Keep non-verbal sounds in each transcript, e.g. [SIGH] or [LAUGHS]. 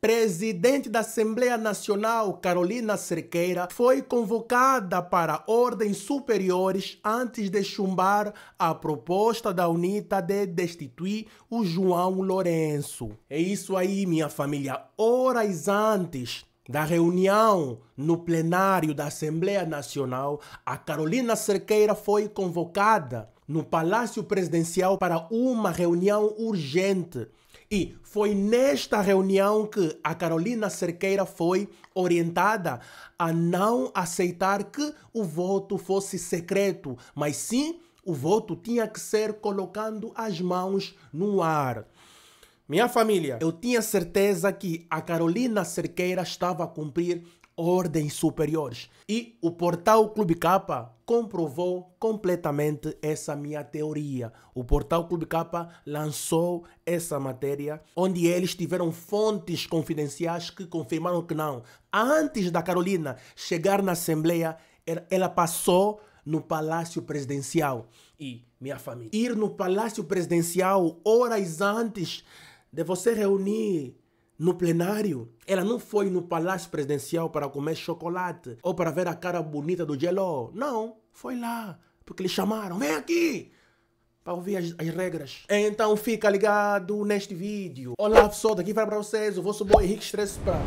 presidente da Assembleia Nacional Carolina Cerqueira foi convocada para ordens superiores antes de chumbar a proposta da UNITA de destituir o João Lourenço. É isso aí, minha família. Horas antes da reunião no plenário da Assembleia Nacional, a Carolina Cerqueira foi convocada no Palácio Presidencial para uma reunião urgente e foi nesta reunião que a Carolina Cerqueira foi orientada a não aceitar que o voto fosse secreto, mas sim o voto tinha que ser colocando as mãos no ar. Minha família, eu tinha certeza que a Carolina Cerqueira estava a cumprir ordens superiores. E o portal Clube Capa comprovou completamente essa minha teoria. O portal Clube Capa lançou essa matéria, onde eles tiveram fontes confidenciais que confirmaram que não. Antes da Carolina chegar na Assembleia, er, ela passou no Palácio Presidencial e minha família. Ir no Palácio Presidencial horas antes de você reunir no plenário. Ela não foi no palácio presidencial para comer chocolate ou para ver a cara bonita do Jello. Não, foi lá porque lhe chamaram. Vem aqui! para ouvir as, as, regras. Então fica ligado neste vídeo. Olá pessoal, daqui vai para vocês o vosso boy Henrique Stress para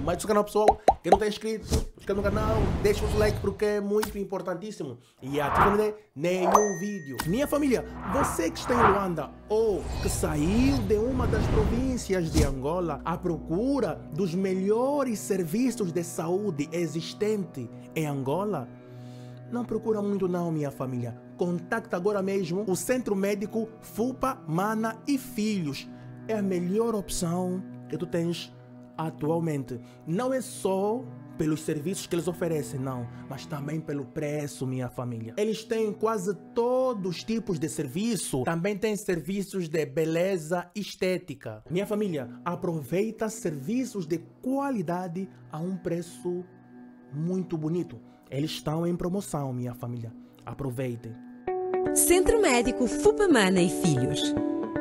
mais do canal pessoal que não está inscrito, inscreve no canal, deixa o like porque é muito importantíssimo e ativa não nenhum vídeo. Minha família, você que está em Luanda ou que saiu de uma das províncias de Angola à procura dos melhores serviços de saúde existente em Angola, não procura muito não, minha família. Contacta agora mesmo o Centro Médico Fupa, Mana e Filhos. É a melhor opção que tu tens atualmente. Não é só pelos serviços que eles oferecem, não, mas também pelo preço, minha família. Eles têm quase todos os tipos de serviço, também tem serviços de beleza estética. Minha família, aproveita serviços de qualidade a um preço muito bonito. Eles estão em promoção, minha família. Aproveitem. Centro Médico Fupamana e Filhos.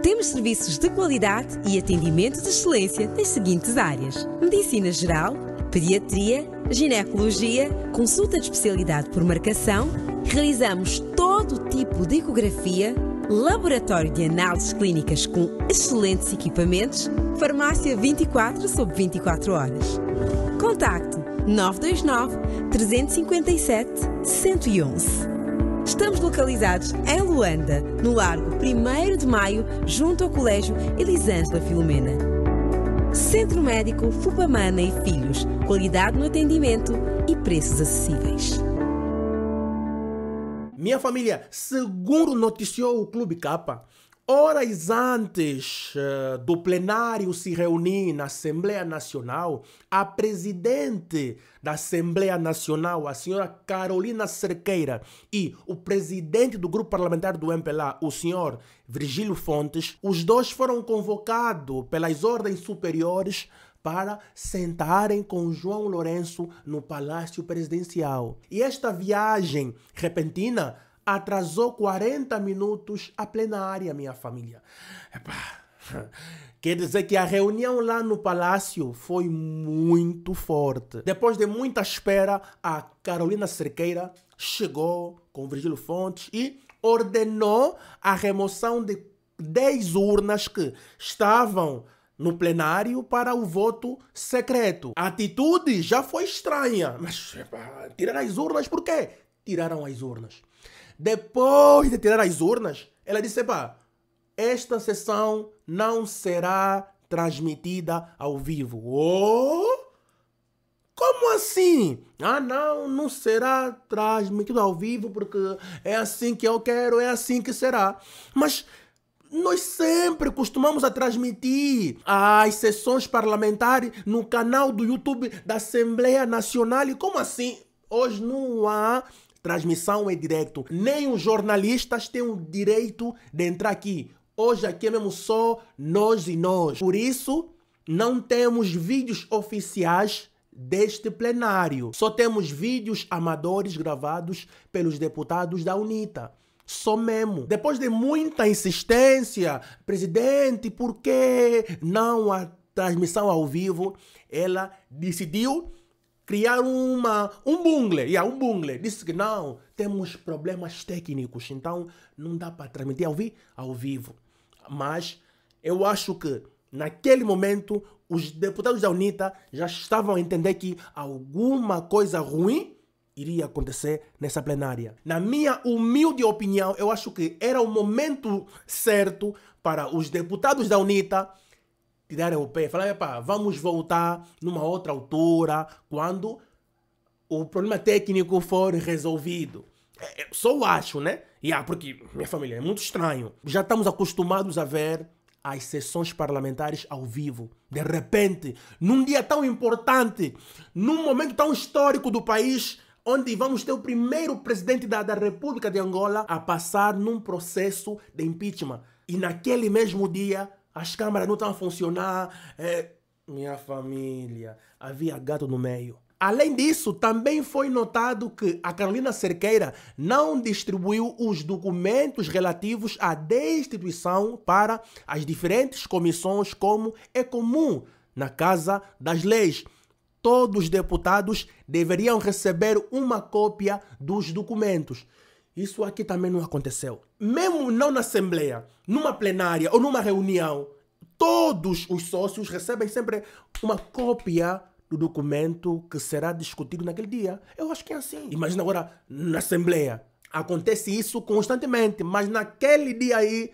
Temos serviços de qualidade e atendimento de excelência nas seguintes áreas: Medicina Geral, Pediatria, Ginecologia, Consulta de Especialidade por Marcação, realizamos todo tipo de ecografia, laboratório de análises clínicas com excelentes equipamentos, farmácia 24 sobre 24 horas. Contacto 929 357 111. Estamos localizados em Luanda, no Largo 1 de Maio, junto ao Colégio Elisângela Filomena. Centro Médico Fupamana e Filhos. Qualidade no atendimento e preços acessíveis. Minha família, segundo noticiou o Clube Capa, Horas antes eh, do plenário se reunir na Assembleia Nacional, a presidente da Assembleia Nacional, a senhora Carolina Cerqueira, e o presidente do grupo parlamentar do MPLA, o senhor Virgílio Fontes, os dois foram convocados pelas ordens superiores para sentarem com João Lourenço no Palácio Presidencial. E esta viagem repentina atrasou 40 minutos a plenária, minha família. [LAUGHS] Quer dizer que a reunião lá no palácio foi muito forte. Depois de muita espera, a Carolina Cerqueira chegou com Virgílio Fontes e ordenou a remoção de 10 urnas que estavam no plenário para o voto secreto. A atitude já foi estranha, mas tiraram as urnas por quê? Tiraram as urnas. Depois de tirar as urnas, ela disse: pá, esta sessão não será transmitida ao vivo. Oh! Como assim? Ah, não, não será transmitido ao vivo porque é assim que eu quero, é assim que será. Mas nós sempre costumamos a transmitir as sessões parlamentares no canal do YouTube da Assembleia Nacional. E como assim? Hoje não há transmissão é direto. Nem os jornalistas têm o direito de entrar aqui. Hoje aqui é mesmo só nós e nós. Por isso, não temos vídeos oficiais deste plenário. Só temos vídeos amadores gravados pelos deputados da UNITA. Só mesmo. Depois de muita insistência, presidente, por que não a transmissão ao vivo? Ela decidiu criar uma, um bungle, yeah, um bungle. Disse que não, temos problemas técnicos, então não dá para transmitir ao, vi ao vivo. Mas eu acho que naquele momento os deputados da UNITA já estavam a entender que alguma coisa ruim iria acontecer nessa plenária. Na minha humilde opinião, eu acho que era o momento certo para os deputados da UNITA tiraram o pé. Falaram, pá, vamos voltar numa outra altura, quando o problema técnico for resolvido. É, é só acho, né? ah, porque, minha família, é muito estranho. Já estamos acostumados a ver as sessões parlamentares ao vivo. De repente, num dia tão importante, num momento tão histórico do país, onde vamos ter o primeiro presidente da, da República de Angola a passar num processo de impeachment. E naquele mesmo dia, as câmeras não estão a funcionar. É... Minha família, havia gato no meio. Além disso, também foi notado que a Carolina Cerqueira não distribuiu os documentos relativos à destituição para as diferentes comissões, como é comum na Casa das Leis. Todos os deputados deveriam receber uma cópia dos documentos. Isso aqui também não aconteceu mesmo não na Assembleia, numa plenária ou numa reunião, todos os sócios recebem sempre uma cópia do documento que será discutido naquele dia. Eu acho que é assim. Imagina agora na Assembleia. Acontece isso constantemente, mas naquele dia aí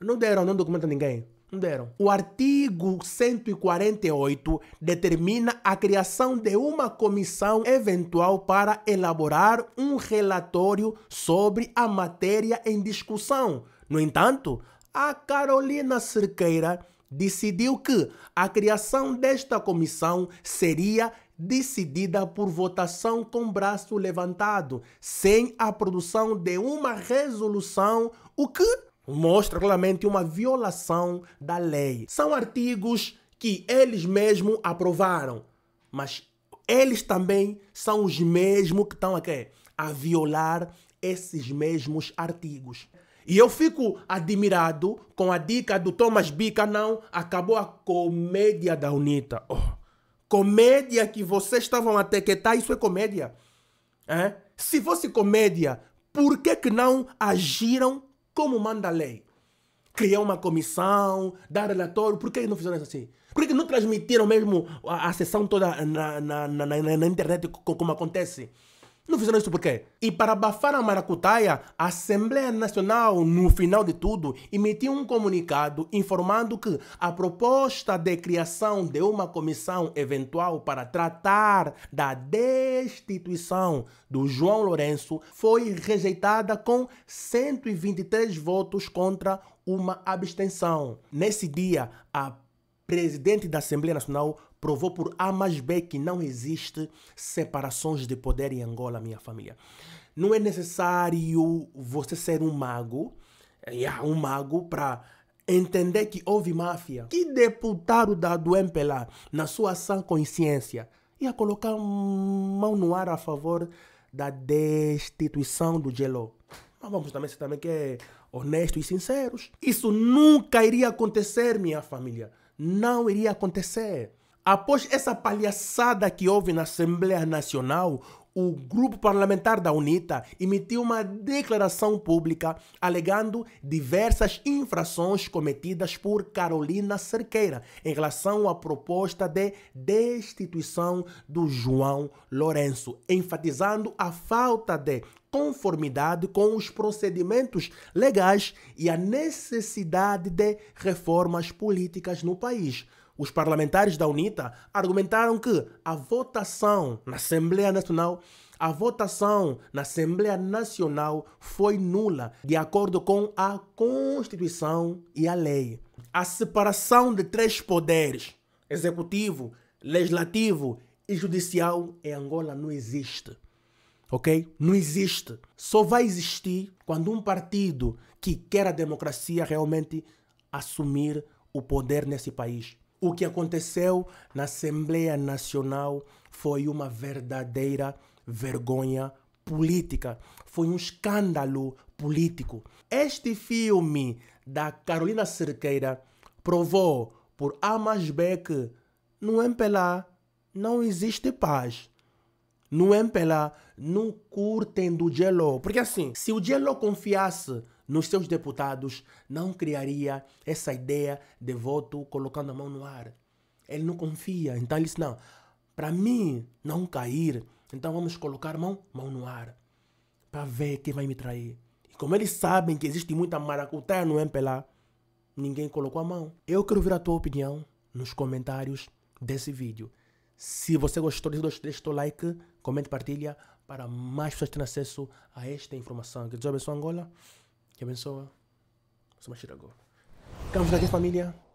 não deram nenhum documento a ninguém. Não deram. O artigo 148 determina a criação de uma comissão eventual para elaborar um relatório sobre a matéria em discussão. No entanto, a Carolina Cerqueira decidiu que a criação desta comissão seria decidida por votação com braço levantado, sem a produção de uma resolução, o que mostra claramente uma violação da lei. São artigos que eles mesmos aprovaram, mas eles também são os mesmos que estão aqui a violar esses mesmos artigos. E eu fico admirado com a dica do Thomas Bica, não, acabou a comédia da UNITA. Oh, comédia que vocês estavam a tequetar, isso é comédia. É? Se fosse comédia, por que, que não agiram como manda a lei. Criar uma comissão, dar relatório. Por que não fizeram isso assim? Por que não transmitiram mesmo a, a sessão toda na, na, na, na internet como acontece? Não fizeram isso por quê? E para abafar a maracutaia, a Assembleia Nacional, no final de tudo, emitiu um comunicado informando que a proposta de criação de uma comissão eventual para tratar da destituição do João Lourenço foi rejeitada com 123 votos contra uma abstenção. Nesse dia, a presidente da Assembleia Nacional provou por A mais B que não existe separações de poder em Angola, minha família. Não é necessário você ser um mago, eh, um mago para entender que houve máfia. Que deputado da, do MPLA, na sua sã consciência, ia colocar mão no ar a favor da destituição do Gelo? Mas vamos também ser também que é honestos e sinceros. Isso nunca iria acontecer, minha família. Não iria acontecer. Após essa palhaçada que houve na Assembleia Nacional, o grupo parlamentar da UNITA emitiu uma declaração pública alegando diversas infrações cometidas por Carolina Cerqueira em relação à proposta de destituição do João Lourenço, enfatizando a falta de conformidade com os procedimentos legais e a necessidade de reformas políticas no país os parlamentares da UNITA argumentaram que a votação na Assembleia Nacional a votação na Assembleia Nacional foi nula, de acordo com a Constituição e a lei. A separação de três poderes, executivo, legislativo e judicial, em Angola não existe. Ok? Não existe. Só vai existir quando um partido que quer a democracia realmente assumir o poder nesse país. O que aconteceu na Assembleia Nacional foi uma verdadeira vergonha política, foi um escândalo político. Este filme da Carolina Cerqueira provou por A mais B que no MPLA não existe paz. No MPLA não curtem do Jello. Porque assim, se o Jello confiasse nos seus deputados, não criaria essa ideia de voto colocando a mão no ar. Ele não confia, então ele disse: não, para mim não cair, então vamos colocar mão, mão no ar, para ver quem vai me trair. E como eles sabem que existe muita maracutaia no MPLA, é ninguém colocou a mão. Eu quero ver a tua opinião nos comentários desse vídeo. Se você gostou, deixa o like, comente, partilha para mais pessoas terem acesso a esta informação. Que Deus abençoe Angola. Que abençoa. Somos Chiragô. sudah aqui, familia.